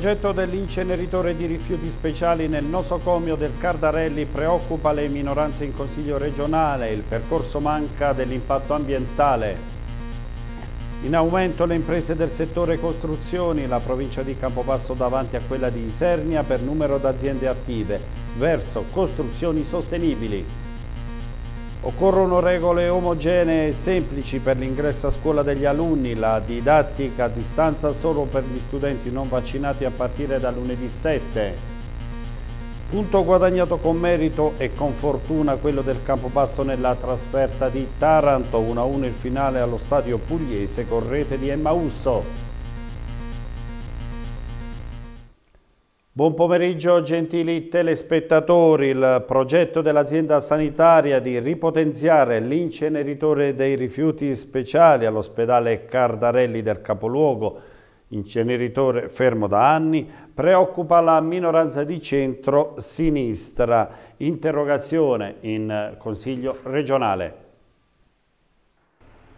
progetto dell'inceneritore di rifiuti speciali nel nosocomio del Cardarelli preoccupa le minoranze in Consiglio regionale, il percorso manca dell'impatto ambientale. In aumento le imprese del settore costruzioni, la provincia di Campobasso davanti a quella di Isernia per numero d'aziende attive, verso costruzioni sostenibili. Occorrono regole omogenee e semplici per l'ingresso a scuola degli alunni, la didattica a distanza solo per gli studenti non vaccinati a partire da lunedì 7. Punto guadagnato con merito e con fortuna quello del Campobasso nella trasferta di Taranto, 1-1 il finale allo stadio pugliese con rete di Emma Emmausso. Buon pomeriggio gentili telespettatori, il progetto dell'azienda sanitaria di ripotenziare l'inceneritore dei rifiuti speciali all'ospedale Cardarelli del capoluogo, inceneritore fermo da anni, preoccupa la minoranza di centro-sinistra. Interrogazione in Consiglio regionale.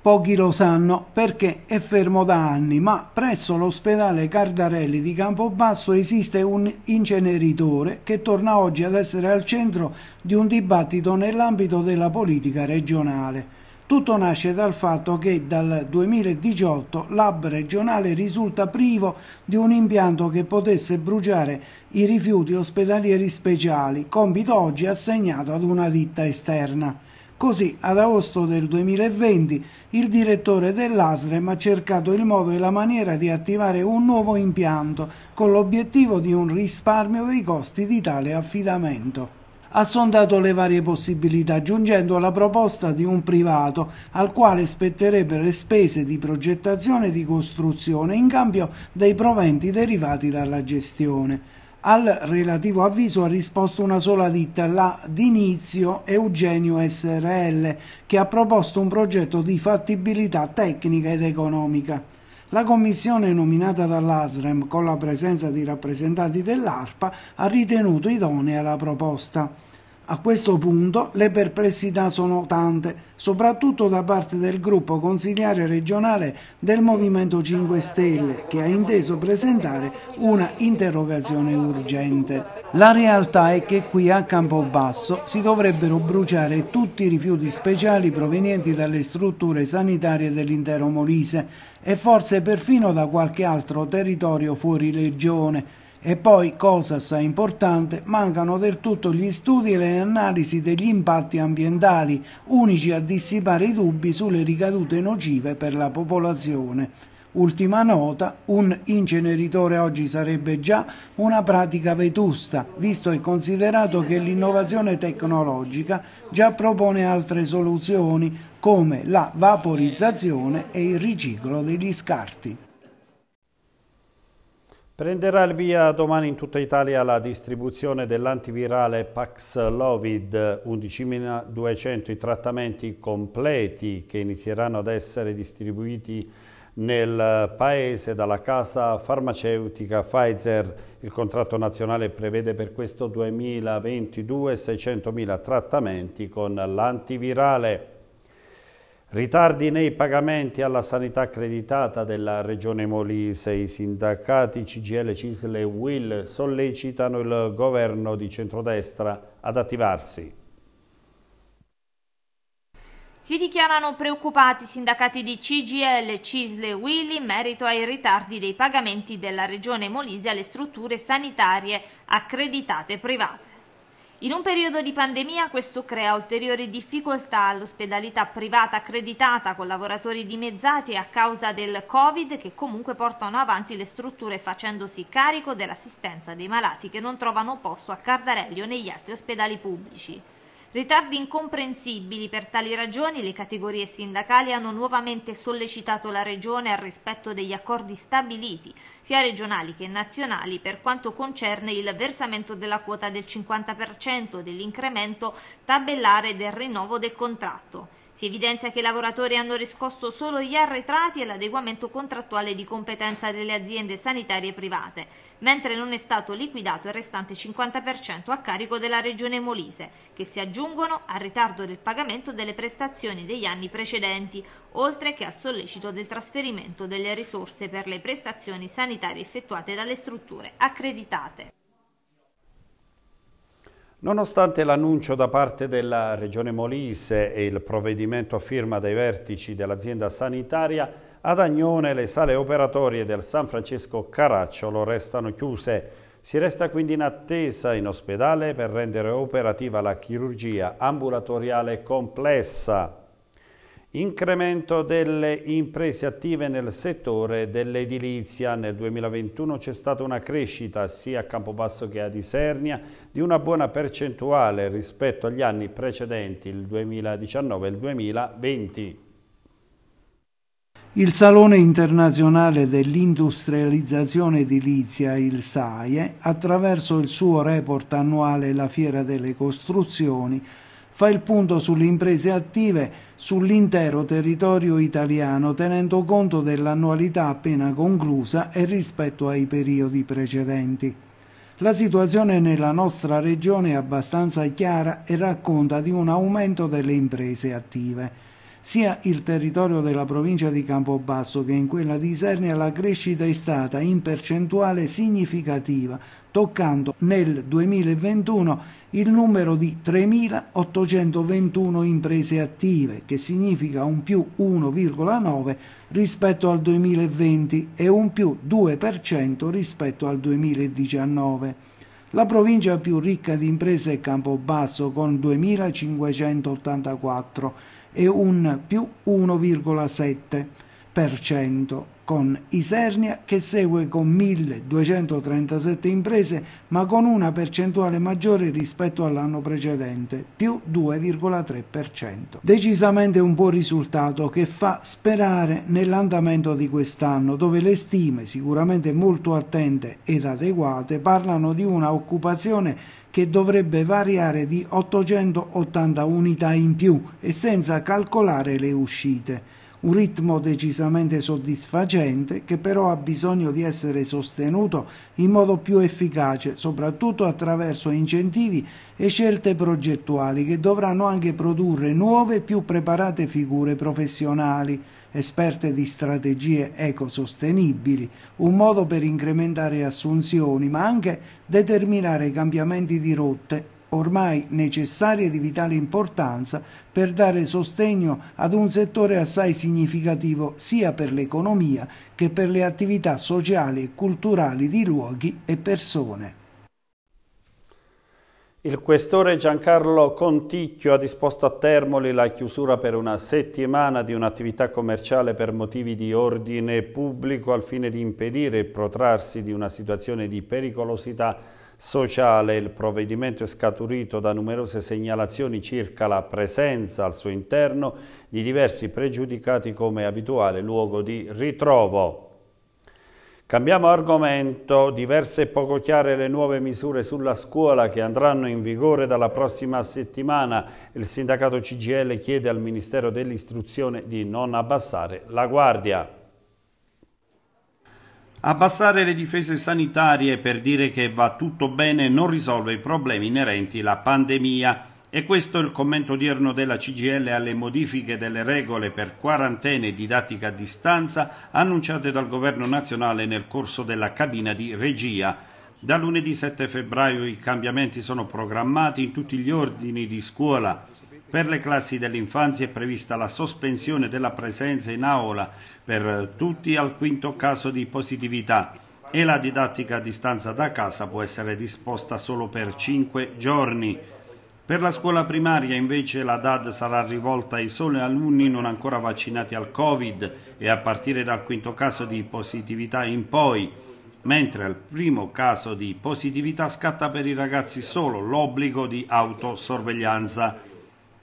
Pochi lo sanno perché è fermo da anni, ma presso l'ospedale Cardarelli di Campobasso esiste un inceneritore che torna oggi ad essere al centro di un dibattito nell'ambito della politica regionale. Tutto nasce dal fatto che dal 2018 l'hub regionale risulta privo di un impianto che potesse bruciare i rifiuti ospedalieri speciali, compito oggi assegnato ad una ditta esterna. Così, ad agosto del 2020, il direttore dell'ASREM ha cercato il modo e la maniera di attivare un nuovo impianto con l'obiettivo di un risparmio dei costi di tale affidamento ha sondato le varie possibilità giungendo alla proposta di un privato al quale spetterebbe le spese di progettazione e di costruzione in cambio dei proventi derivati dalla gestione. Al relativo avviso ha risposto una sola ditta, la D'inizio Eugenio SRL, che ha proposto un progetto di fattibilità tecnica ed economica. La commissione nominata dall'ASREM, con la presenza di rappresentanti dell'ARPA, ha ritenuto idonea la proposta. A questo punto le perplessità sono tante, soprattutto da parte del gruppo consigliare regionale del Movimento 5 Stelle, che ha inteso presentare una interrogazione urgente. La realtà è che qui a Campobasso si dovrebbero bruciare tutti i rifiuti speciali provenienti dalle strutture sanitarie dell'intero Molise e forse perfino da qualche altro territorio fuori regione, e poi, cosa assai importante, mancano del tutto gli studi e le analisi degli impatti ambientali, unici a dissipare i dubbi sulle ricadute nocive per la popolazione. Ultima nota, un inceneritore oggi sarebbe già una pratica vetusta, visto e considerato che l'innovazione tecnologica già propone altre soluzioni come la vaporizzazione e il riciclo degli scarti. Prenderà il via domani in tutta Italia la distribuzione dell'antivirale Paxlovid, 11.200 i trattamenti completi che inizieranno ad essere distribuiti nel paese dalla casa farmaceutica Pfizer. Il contratto nazionale prevede per questo 2022 600.000 trattamenti con l'antivirale. Ritardi nei pagamenti alla sanità accreditata della Regione Molise. I sindacati CGL, Cisle e Will sollecitano il governo di centrodestra ad attivarsi. Si dichiarano preoccupati i sindacati di CGL, Cisle e Willy in merito ai ritardi dei pagamenti della Regione Molise alle strutture sanitarie accreditate private. In un periodo di pandemia questo crea ulteriori difficoltà all'ospedalità privata accreditata con lavoratori dimezzati a causa del Covid che comunque portano avanti le strutture facendosi carico dell'assistenza dei malati che non trovano posto a Cardarelli o negli altri ospedali pubblici. Ritardi incomprensibili, per tali ragioni le categorie sindacali hanno nuovamente sollecitato la Regione al rispetto degli accordi stabiliti, sia regionali che nazionali, per quanto concerne il versamento della quota del 50% dell'incremento tabellare del rinnovo del contratto. Si evidenzia che i lavoratori hanno riscosso solo gli arretrati e l'adeguamento contrattuale di competenza delle aziende sanitarie private, mentre non è stato liquidato il restante 50% a carico della Regione Molise, che si aggiungono al ritardo del pagamento delle prestazioni degli anni precedenti, oltre che al sollecito del trasferimento delle risorse per le prestazioni sanitarie effettuate dalle strutture accreditate. Nonostante l'annuncio da parte della Regione Molise e il provvedimento a firma dei vertici dell'azienda sanitaria, ad Agnone le sale operatorie del San Francesco Caracciolo restano chiuse. Si resta quindi in attesa in ospedale per rendere operativa la chirurgia ambulatoriale complessa. Incremento delle imprese attive nel settore dell'edilizia. Nel 2021 c'è stata una crescita sia a Campobasso che a Isernia di una buona percentuale rispetto agli anni precedenti, il 2019 e il 2020. Il Salone internazionale dell'industrializzazione edilizia, il SAIE, attraverso il suo report annuale La Fiera delle Costruzioni, fa il punto sulle imprese attive sull'intero territorio italiano tenendo conto dell'annualità appena conclusa e rispetto ai periodi precedenti. La situazione nella nostra regione è abbastanza chiara e racconta di un aumento delle imprese attive. Sia il territorio della provincia di Campobasso che in quella di Isernia la crescita è stata in percentuale significativa toccando nel 2021 il numero di 3.821 imprese attive, che significa un più 1,9 rispetto al 2020 e un più 2% rispetto al 2019. La provincia più ricca di imprese è Campobasso con 2.584 e un più 1,7% con Isernia che segue con 1237 imprese ma con una percentuale maggiore rispetto all'anno precedente, più 2,3%. Decisamente un buon risultato che fa sperare nell'andamento di quest'anno dove le stime sicuramente molto attente ed adeguate parlano di una occupazione che dovrebbe variare di 880 unità in più e senza calcolare le uscite un ritmo decisamente soddisfacente che però ha bisogno di essere sostenuto in modo più efficace, soprattutto attraverso incentivi e scelte progettuali che dovranno anche produrre nuove e più preparate figure professionali, esperte di strategie ecosostenibili, un modo per incrementare assunzioni, ma anche determinare cambiamenti di rotte ormai necessarie di vitale importanza per dare sostegno ad un settore assai significativo sia per l'economia che per le attività sociali e culturali di luoghi e persone. Il questore Giancarlo Conticchio ha disposto a Termoli la chiusura per una settimana di un'attività commerciale per motivi di ordine pubblico al fine di impedire il protrarsi di una situazione di pericolosità sociale. Il provvedimento è scaturito da numerose segnalazioni circa la presenza al suo interno di diversi pregiudicati come abituale luogo di ritrovo. Cambiamo argomento, diverse e poco chiare le nuove misure sulla scuola che andranno in vigore dalla prossima settimana. Il sindacato CGL chiede al Ministero dell'Istruzione di non abbassare la guardia. Abbassare le difese sanitarie per dire che va tutto bene non risolve i problemi inerenti alla pandemia. E questo è il commento odierno della CGL alle modifiche delle regole per quarantene e didattica a distanza annunciate dal governo nazionale nel corso della cabina di regia. Da lunedì 7 febbraio i cambiamenti sono programmati in tutti gli ordini di scuola. Per le classi dell'infanzia è prevista la sospensione della presenza in aula per tutti al quinto caso di positività e la didattica a distanza da casa può essere disposta solo per cinque giorni. Per la scuola primaria invece la DAD sarà rivolta ai soli alunni non ancora vaccinati al Covid e a partire dal quinto caso di positività in poi, mentre al primo caso di positività scatta per i ragazzi solo l'obbligo di autosorveglianza.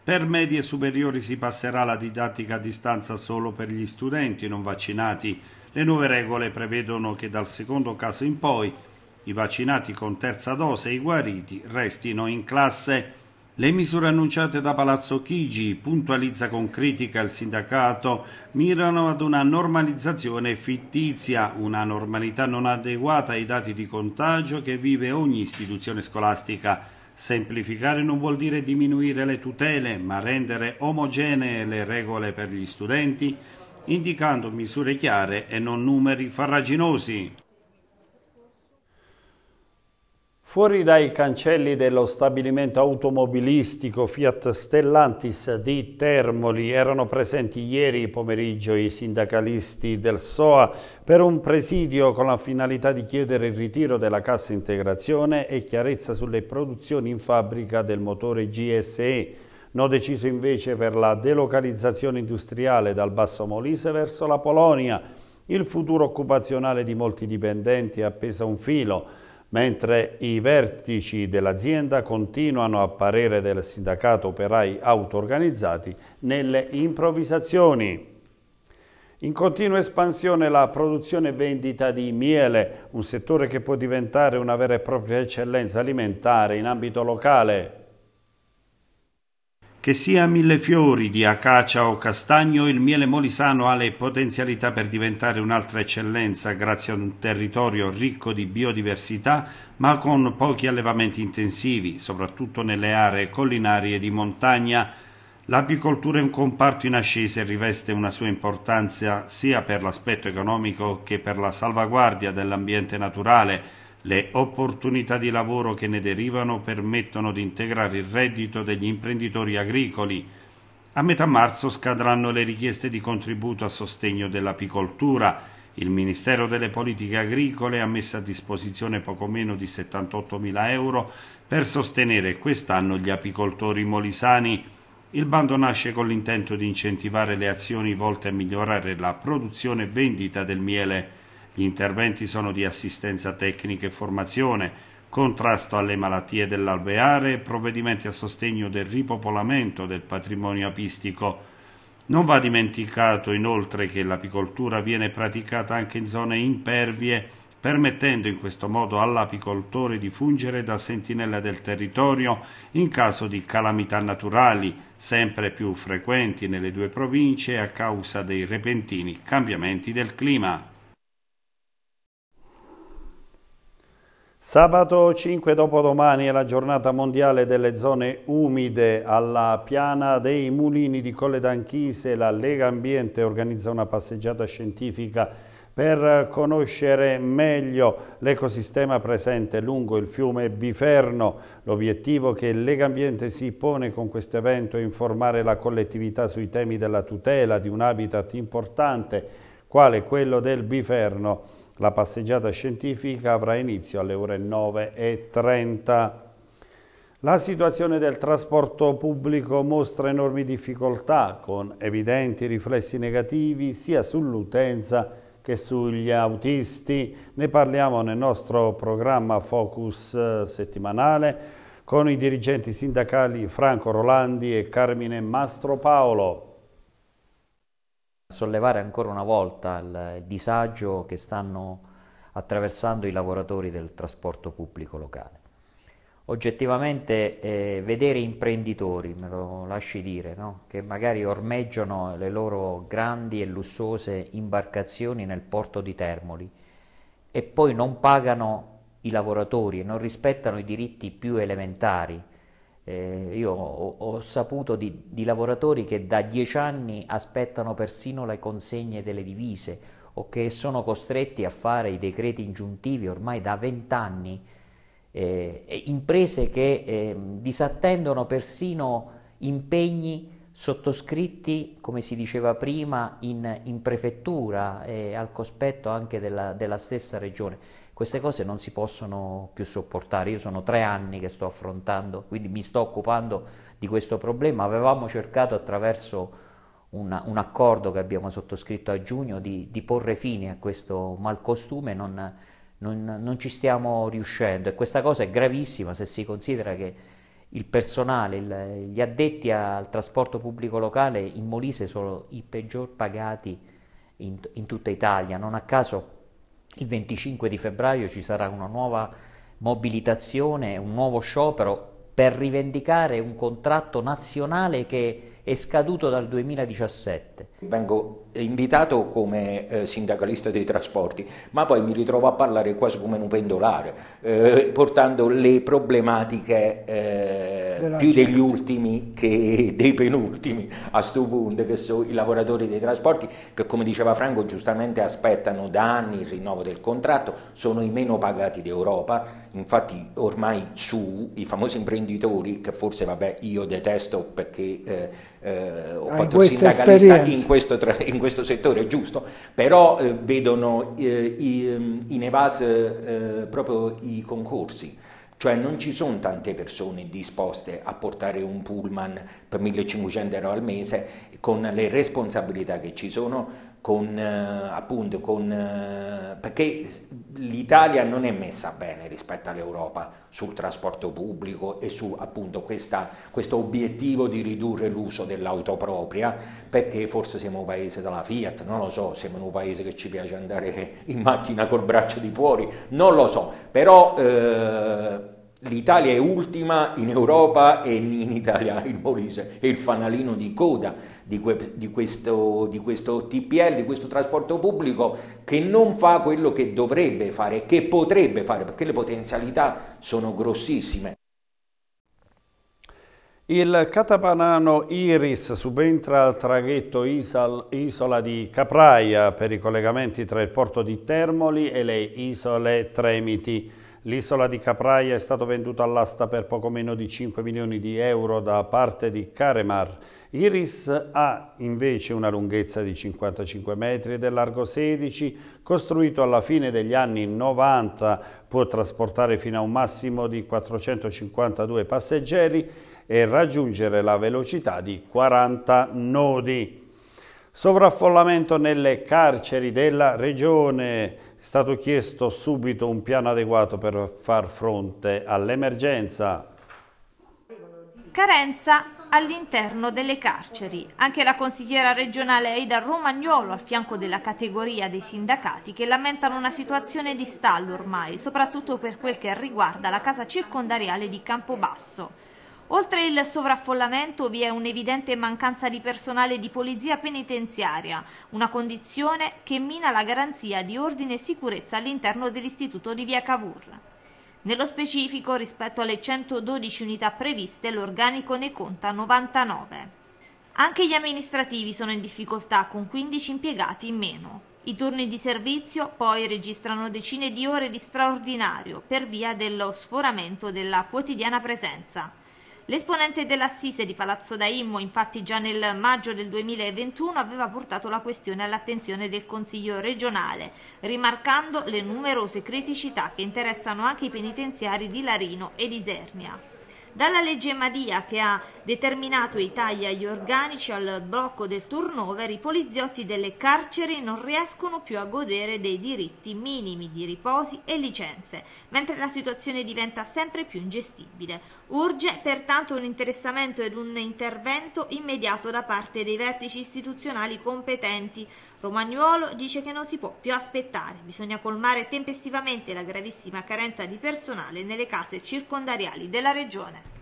Per medie superiori si passerà alla didattica a distanza solo per gli studenti non vaccinati. Le nuove regole prevedono che dal secondo caso in poi i vaccinati con terza dose e i guariti restino in classe. Le misure annunciate da Palazzo Chigi, puntualizza con critica il sindacato, mirano ad una normalizzazione fittizia, una normalità non adeguata ai dati di contagio che vive ogni istituzione scolastica. Semplificare non vuol dire diminuire le tutele, ma rendere omogenee le regole per gli studenti, indicando misure chiare e non numeri farraginosi. Fuori dai cancelli dello stabilimento automobilistico Fiat Stellantis di Termoli erano presenti ieri pomeriggio i sindacalisti del SOA per un presidio con la finalità di chiedere il ritiro della cassa integrazione e chiarezza sulle produzioni in fabbrica del motore GSE. No deciso invece per la delocalizzazione industriale dal Basso Molise verso la Polonia. Il futuro occupazionale di molti dipendenti è appeso a un filo mentre i vertici dell'azienda continuano a parere del sindacato operai auto-organizzati nelle improvvisazioni. In continua espansione la produzione e vendita di miele, un settore che può diventare una vera e propria eccellenza alimentare in ambito locale. Che sia mille fiori di acacia o castagno, il miele molisano ha le potenzialità per diventare un'altra eccellenza grazie ad un territorio ricco di biodiversità, ma con pochi allevamenti intensivi, soprattutto nelle aree collinari e di montagna. L'apicoltura è un comparto in ascesa e riveste una sua importanza sia per l'aspetto economico che per la salvaguardia dell'ambiente naturale le opportunità di lavoro che ne derivano permettono di integrare il reddito degli imprenditori agricoli. A metà marzo scadranno le richieste di contributo a sostegno dell'apicoltura. Il Ministero delle Politiche Agricole ha messo a disposizione poco meno di 78.000 euro per sostenere quest'anno gli apicoltori molisani. Il bando nasce con l'intento di incentivare le azioni volte a migliorare la produzione e vendita del miele. Gli interventi sono di assistenza tecnica e formazione, contrasto alle malattie dell'alveare e provvedimenti a sostegno del ripopolamento del patrimonio apistico. Non va dimenticato inoltre che l'apicoltura viene praticata anche in zone impervie, permettendo in questo modo all'apicoltore di fungere da sentinella del territorio in caso di calamità naturali, sempre più frequenti nelle due province a causa dei repentini cambiamenti del clima. Sabato 5 dopodomani è la giornata mondiale delle zone umide alla piana dei mulini di Colle d'Anchise. La Lega Ambiente organizza una passeggiata scientifica per conoscere meglio l'ecosistema presente lungo il fiume Biferno. L'obiettivo che Lega Ambiente si pone con questo evento è informare la collettività sui temi della tutela di un habitat importante quale quello del Biferno la passeggiata scientifica avrà inizio alle ore 9.30. La situazione del trasporto pubblico mostra enormi difficoltà, con evidenti riflessi negativi sia sull'utenza che sugli autisti. Ne parliamo nel nostro programma Focus eh, settimanale con i dirigenti sindacali Franco Rolandi e Carmine Mastro Paolo sollevare ancora una volta il disagio che stanno attraversando i lavoratori del trasporto pubblico locale. Oggettivamente eh, vedere imprenditori, me lo lasci dire, no? che magari ormeggiano le loro grandi e lussuose imbarcazioni nel porto di Termoli e poi non pagano i lavoratori e non rispettano i diritti più elementari eh, io ho, ho saputo di, di, lavoratori che da dieci anni aspettano persino le consegne delle divise o che sono costretti a fare i decreti ingiuntivi ormai da vent'anni, eh, imprese che eh, disattendono persino impegni sottoscritti, come si diceva prima, in, in prefettura e al cospetto anche della, della stessa regione. Queste cose non si possono più sopportare. Io sono tre anni che sto affrontando, quindi mi sto occupando di questo problema. Avevamo cercato attraverso una, un accordo che abbiamo sottoscritto a giugno di, di porre fine a questo malcostume, non, non, non ci stiamo riuscendo e questa cosa è gravissima se si considera che il personale, il, gli addetti al trasporto pubblico locale in Molise sono i peggior pagati in, in tutta Italia. Non a caso il 25 di febbraio ci sarà una nuova mobilitazione, un nuovo sciopero per rivendicare un contratto nazionale che è scaduto dal 2017. Vengo invitato come eh, sindacalista dei trasporti, ma poi mi ritrovo a parlare quasi come un pendolare, eh, portando le problematiche eh, più degli ultimi che dei penultimi a sto punto, che sono i lavoratori dei trasporti, che come diceva Franco giustamente aspettano da anni il rinnovo del contratto, sono i meno pagati d'Europa, infatti ormai su i famosi imprenditori, che forse vabbè io detesto perché eh, eh, ho ah, fatto il sindacalista in questo, in questo, settore, giusto, però eh, vedono eh, ehm, in evase eh, proprio i concorsi. Cioè non ci sono tante persone disposte a portare un pullman per 1500 euro al mese con le responsabilità che ci sono con, eh, appunto, con, eh, perché l'Italia non è messa bene rispetto all'Europa sul trasporto pubblico e su appunto, questa, questo obiettivo di ridurre l'uso dell'auto propria, perché forse siamo un paese della Fiat, non lo so, siamo un paese che ci piace andare in macchina col braccio di fuori, non lo so, però... Eh, L'Italia è ultima in Europa e in Italia il Molise è il fanalino di coda di, que, di, questo, di, questo, TPL, di questo trasporto pubblico che non fa quello che dovrebbe fare, e che potrebbe fare, perché le potenzialità sono grossissime. Il catapanano Iris subentra al traghetto Isola di Capraia per i collegamenti tra il porto di Termoli e le isole Tremiti. L'isola di Capraia è stato venduta all'asta per poco meno di 5 milioni di euro da parte di Caremar. Iris ha invece una lunghezza di 55 metri ed è largo 16, costruito alla fine degli anni 90, può trasportare fino a un massimo di 452 passeggeri e raggiungere la velocità di 40 nodi. Sovraffollamento nelle carceri della regione è stato chiesto subito un piano adeguato per far fronte all'emergenza. Carenza all'interno delle carceri. Anche la consigliera regionale Aida Romagnolo al fianco della categoria dei sindacati che lamentano una situazione di stallo ormai, soprattutto per quel che riguarda la casa circondariale di Campobasso. Oltre il sovraffollamento vi è un'evidente mancanza di personale di polizia penitenziaria, una condizione che mina la garanzia di ordine e sicurezza all'interno dell'istituto di Via Cavour. Nello specifico, rispetto alle 112 unità previste, l'organico ne conta 99. Anche gli amministrativi sono in difficoltà con 15 impiegati in meno. I turni di servizio poi registrano decine di ore di straordinario per via dello sforamento della quotidiana presenza. L'esponente dell'assise di Palazzo Daimmo, infatti già nel maggio del 2021 aveva portato la questione all'attenzione del Consiglio regionale, rimarcando le numerose criticità che interessano anche i penitenziari di Larino e di Isernia dalla legge Madia che ha determinato i tagli agli organici al blocco del turnover, i poliziotti delle carceri non riescono più a godere dei diritti minimi di riposi e licenze, mentre la situazione diventa sempre più ingestibile. Urge pertanto un interessamento ed un intervento immediato da parte dei vertici istituzionali competenti Romagnuolo dice che non si può più aspettare, bisogna colmare tempestivamente la gravissima carenza di personale nelle case circondariali della regione.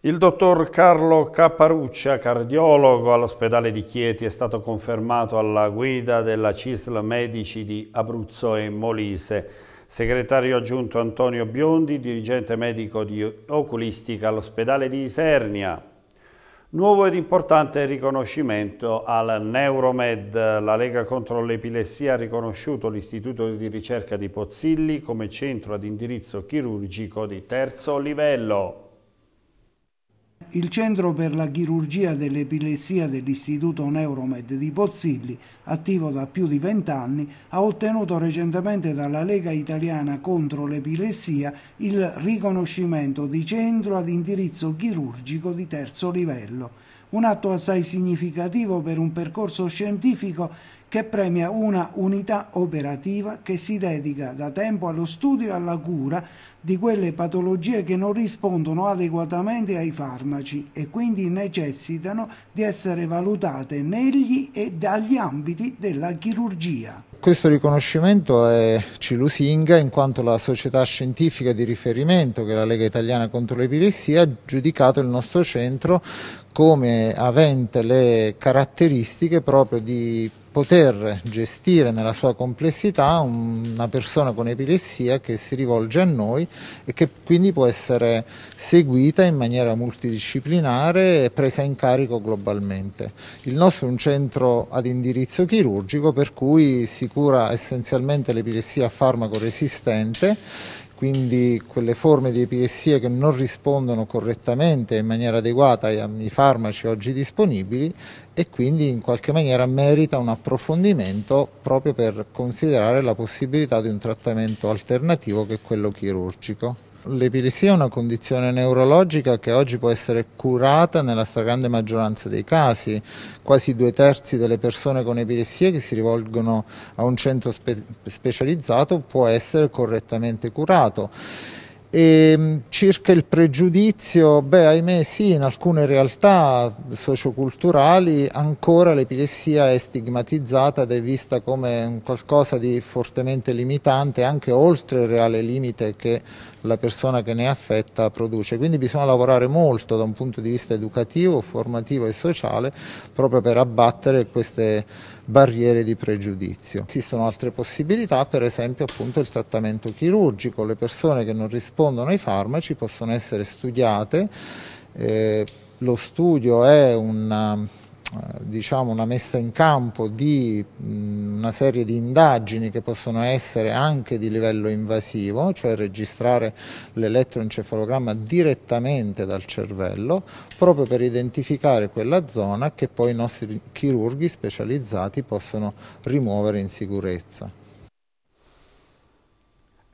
Il dottor Carlo Caparuccia, cardiologo all'ospedale di Chieti, è stato confermato alla guida della CISL Medici di Abruzzo e Molise. Segretario aggiunto Antonio Biondi, dirigente medico di oculistica all'ospedale di Isernia. Nuovo ed importante riconoscimento al Neuromed. La Lega contro l'epilessia ha riconosciuto l'Istituto di ricerca di Pozzilli come centro ad indirizzo chirurgico di terzo livello il Centro per la Chirurgia dell'Epilessia dell'Istituto Neuromed di Pozzilli, attivo da più di vent'anni, ha ottenuto recentemente dalla Lega Italiana contro l'Epilessia il riconoscimento di centro ad indirizzo chirurgico di terzo livello. Un atto assai significativo per un percorso scientifico che premia una unità operativa che si dedica da tempo allo studio e alla cura di quelle patologie che non rispondono adeguatamente ai farmaci e quindi necessitano di essere valutate negli e dagli ambiti della chirurgia. Questo riconoscimento è, ci lusinga in quanto la società scientifica di riferimento, che è la Lega Italiana contro l'Epilessia, ha giudicato il nostro centro come avente le caratteristiche proprio di poter gestire nella sua complessità una persona con epilessia che si rivolge a noi e che quindi può essere seguita in maniera multidisciplinare e presa in carico globalmente. Il nostro è un centro ad indirizzo chirurgico per cui si cura essenzialmente l'epilessia farmaco resistente quindi quelle forme di epilessia che non rispondono correttamente in maniera adeguata ai farmaci oggi disponibili e quindi in qualche maniera merita un approfondimento proprio per considerare la possibilità di un trattamento alternativo che è quello chirurgico. L'epilessia è una condizione neurologica che oggi può essere curata nella stragrande maggioranza dei casi. Quasi due terzi delle persone con epilessia che si rivolgono a un centro spe specializzato può essere correttamente curato. E ehm, circa il pregiudizio, beh ahimè sì, in alcune realtà socioculturali ancora l'epilessia è stigmatizzata ed è vista come qualcosa di fortemente limitante anche oltre il reale limite che la persona che ne è affetta produce. Quindi bisogna lavorare molto da un punto di vista educativo, formativo e sociale proprio per abbattere queste barriere di pregiudizio. Esistono altre possibilità, per esempio appunto il trattamento chirurgico, le persone che non rispondono ai farmaci possono essere studiate, eh, lo studio è un eh, diciamo, una messa in campo di una serie di indagini che possono essere anche di livello invasivo, cioè registrare l'elettroencefalogramma direttamente dal cervello, proprio per identificare quella zona che poi i nostri chirurghi specializzati possono rimuovere in sicurezza.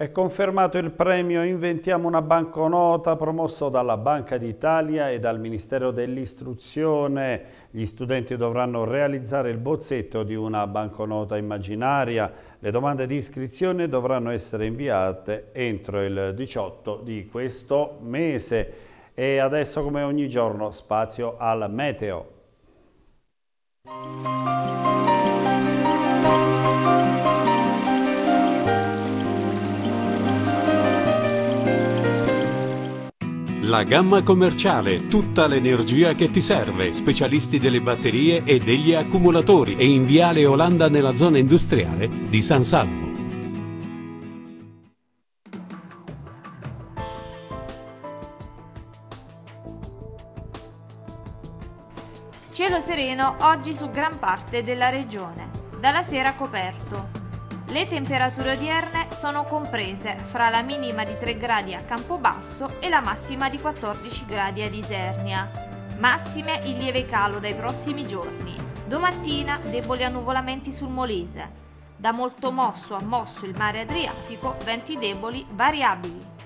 È confermato il premio Inventiamo una banconota promosso dalla Banca d'Italia e dal Ministero dell'Istruzione. Gli studenti dovranno realizzare il bozzetto di una banconota immaginaria. Le domande di iscrizione dovranno essere inviate entro il 18 di questo mese. E adesso come ogni giorno spazio al meteo. La gamma commerciale, tutta l'energia che ti serve, specialisti delle batterie e degli accumulatori e in Viale Olanda nella zona industriale di San Salvo. Cielo sereno oggi su gran parte della regione, dalla sera coperto. Le temperature odierne sono comprese fra la minima di 3 gradi a Campobasso e la massima di 14 gradi a Isernia. Massime in lieve calo dai prossimi giorni. Domattina deboli annuvolamenti sul Molise. Da molto mosso a mosso il mare Adriatico, venti deboli variabili.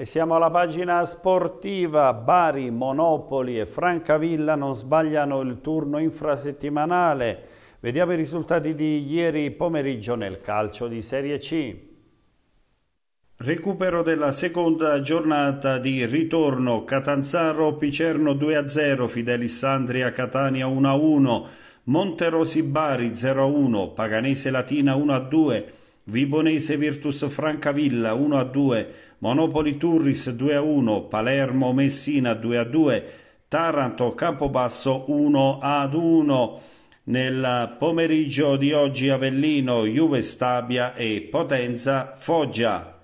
E siamo alla pagina sportiva, Bari, Monopoli e Francavilla non sbagliano il turno infrasettimanale. Vediamo i risultati di ieri pomeriggio nel calcio di Serie C. Recupero della seconda giornata di ritorno Catanzaro Picerno 2-0, Fidelissandria Catania 1-1, Monterosi Bari 0-1, Paganese Latina 1-2, Vibonese Virtus Francavilla 1-2, Monopoli Turris 2 a 1, Palermo Messina 2 a 2, Taranto Campobasso 1 ad 1. Nel pomeriggio di oggi Avellino, Juve Stabia e Potenza Foggia.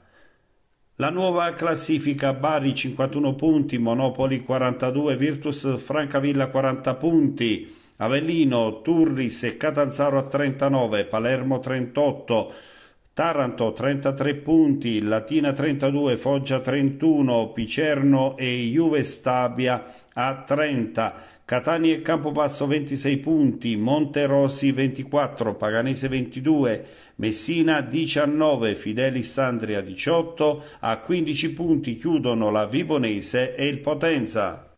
La nuova classifica Bari 51 punti, Monopoli 42, Virtus Francavilla 40 punti, Avellino, Turris e Catanzaro a 39, Palermo 38, Taranto 33 punti, Latina 32, Foggia 31, Picerno e Juve Stabia a 30, Catania e Campobasso 26 punti, Monte Monterosi 24, Paganese 22, Messina 19, Fidelis Sandria 18, a 15 punti chiudono la Vibonese e il Potenza.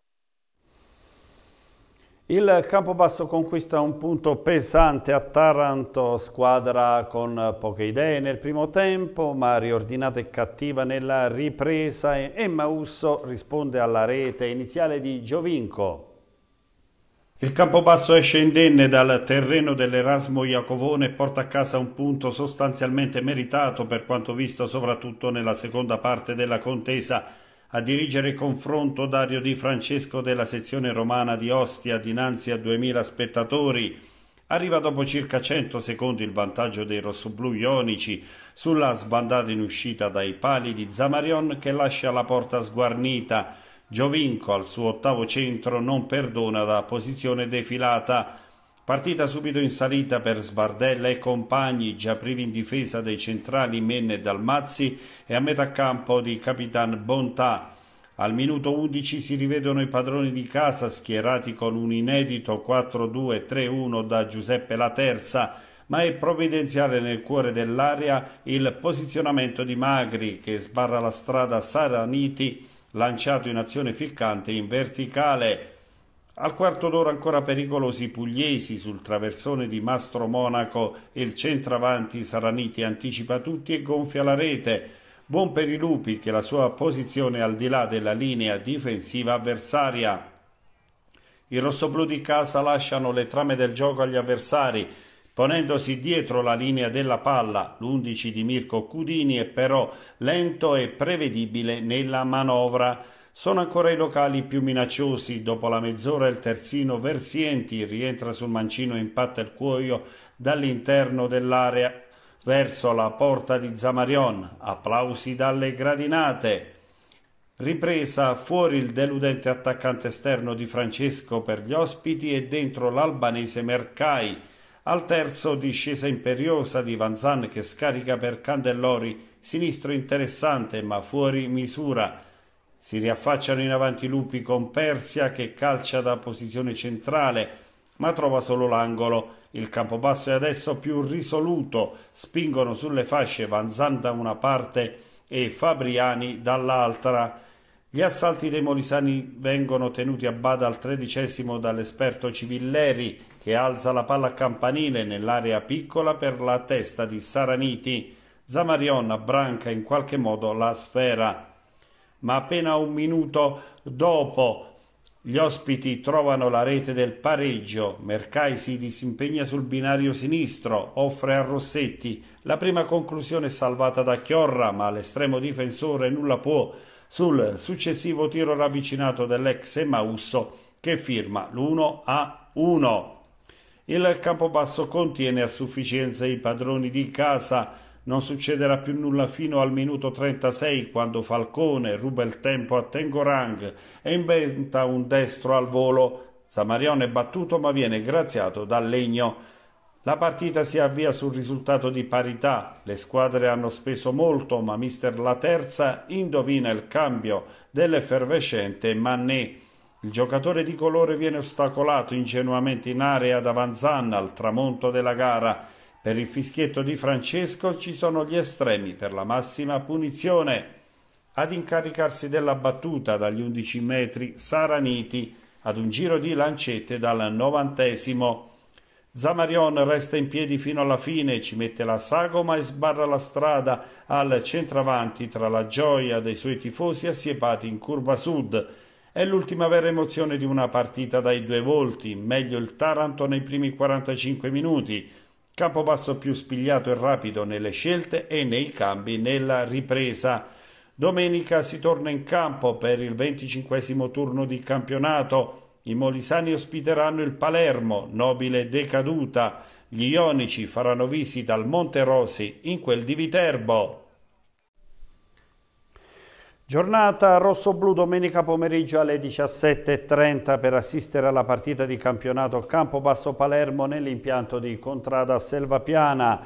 Il Campobasso conquista un punto pesante a Taranto, squadra con poche idee nel primo tempo, ma riordinata e cattiva nella ripresa. Emma Usso risponde alla rete iniziale di Giovinco. Il Campobasso esce indenne dal terreno dell'Erasmo Iacovone e porta a casa un punto sostanzialmente meritato per quanto visto soprattutto nella seconda parte della contesa. A dirigere confronto Dario Di Francesco della sezione romana di Ostia dinanzi a 2000 spettatori arriva dopo circa 100 secondi il vantaggio dei rossoblu ionici sulla sbandata in uscita dai pali di Zamarion che lascia la porta sguarnita. Giovinco al suo ottavo centro non perdona la posizione defilata Partita subito in salita per Sbardella e compagni, già privi in difesa dei centrali Menne e Dalmazzi e a metà campo di Capitan Bontà. Al minuto 11 si rivedono i padroni di casa schierati con un inedito 4-2-3-1 da Giuseppe La Terza, ma è provvidenziale nel cuore dell'area il posizionamento di Magri che sbarra la strada Saraniti lanciato in azione ficcante in verticale al quarto d'ora ancora pericolosi pugliesi sul traversone di Mastro Monaco e il centravanti Saraniti anticipa tutti e gonfia la rete. Buon per i lupi che la sua posizione è al di là della linea difensiva avversaria. I rossoblù di casa lasciano le trame del gioco agli avversari, ponendosi dietro la linea della palla, l'11 di Mirko Cudini è però lento e prevedibile nella manovra. Sono ancora i locali più minacciosi. Dopo la mezz'ora il terzino Versienti rientra sul mancino e impatta il cuoio dall'interno dell'area verso la porta di Zamarion. Applausi dalle gradinate. Ripresa fuori il deludente attaccante esterno di Francesco per gli ospiti e dentro l'albanese Mercai. Al terzo discesa imperiosa di Vanzan che scarica per Candellori, sinistro interessante ma fuori misura. Si riaffacciano in avanti i lupi con Persia che calcia da posizione centrale, ma trova solo l'angolo. Il campobasso è adesso più risoluto, spingono sulle fasce Vanzan da una parte e Fabriani dall'altra. Gli assalti dei molisani vengono tenuti a bada al tredicesimo dall'esperto Civilleri che alza la palla a campanile nell'area piccola per la testa di Saraniti. Zamarion abbranca in qualche modo la sfera ma appena un minuto dopo gli ospiti trovano la rete del pareggio, Mercai si disimpegna sul binario sinistro, offre a Rossetti, la prima conclusione è salvata da Chiorra, ma l'estremo difensore nulla può sul successivo tiro ravvicinato dell'ex Emausso che firma l'1 a 1. Il campobasso contiene a sufficienza i padroni di casa non succederà più nulla fino al minuto 36 quando Falcone ruba il tempo a Tengorang e inventa un destro al volo. Samarione è battuto ma viene graziato dal legno. La partita si avvia sul risultato di parità, le squadre hanno speso molto ma mister La Terza indovina il cambio dell'effervescente Manet. Il giocatore di colore viene ostacolato ingenuamente in area da Vanzanna al tramonto della gara per il fischietto di Francesco ci sono gli estremi per la massima punizione. Ad incaricarsi della battuta dagli 11 metri Saraniti ad un giro di lancette dal novantesimo. Zamarion resta in piedi fino alla fine, ci mette la sagoma e sbarra la strada al centravanti tra la gioia dei suoi tifosi assiepati in curva sud. È l'ultima vera emozione di una partita dai due volti, meglio il Taranto nei primi 45 minuti. Campobasso più spigliato e rapido nelle scelte e nei cambi nella ripresa. Domenica si torna in campo per il 25 turno di campionato. I molisani ospiteranno il Palermo, nobile decaduta. Gli ionici faranno visita al Monte Rosi in quel di Viterbo. Giornata rosso-blu domenica pomeriggio alle 17.30 per assistere alla partita di campionato Campobasso Palermo nell'impianto di Contrada Selva Piana.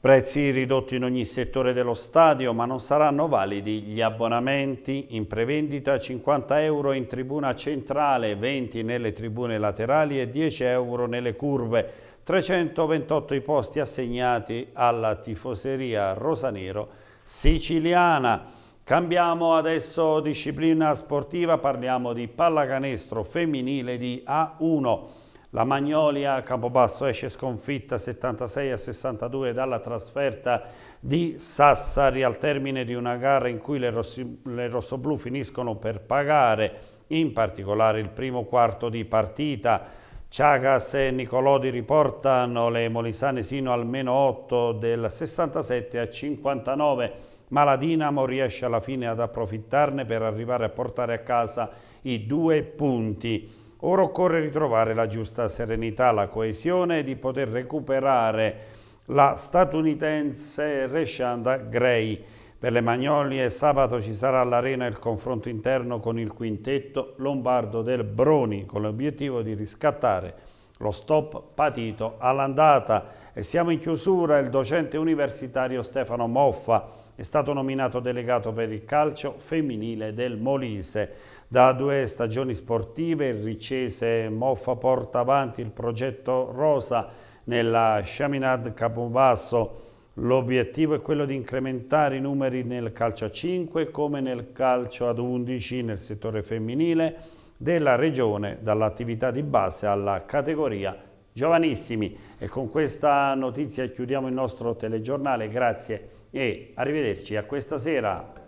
Prezzi ridotti in ogni settore dello stadio ma non saranno validi gli abbonamenti in prevendita 50 euro in tribuna centrale, 20 nelle tribune laterali e 10 euro nelle curve. 328 i posti assegnati alla tifoseria rosanero siciliana. Cambiamo adesso disciplina sportiva, parliamo di pallacanestro femminile di A1. La Magnolia Campobasso esce sconfitta 76 a 62 dalla trasferta di Sassari al termine di una gara in cui le, rossi, le rossoblù finiscono per pagare, in particolare il primo quarto di partita. Chagas e Nicolodi riportano le molisane sino al meno 8 del 67 a 59 ma la Dinamo riesce alla fine ad approfittarne per arrivare a portare a casa i due punti. Ora occorre ritrovare la giusta serenità, la coesione e di poter recuperare la statunitense Reshanda Gray. Per le Magnolie sabato ci sarà all'arena il confronto interno con il quintetto lombardo del Broni con l'obiettivo di riscattare lo stop patito all'andata. E siamo in chiusura, il docente universitario Stefano Moffa è stato nominato delegato per il calcio femminile del Molise. Da due stagioni sportive il ricese Moffa porta avanti il progetto Rosa nella Chaminade Capobasso. L'obiettivo è quello di incrementare i numeri nel calcio a 5 come nel calcio ad 11 nel settore femminile della regione dall'attività di base alla categoria giovanissimi. E con questa notizia chiudiamo il nostro telegiornale. Grazie e arrivederci a questa sera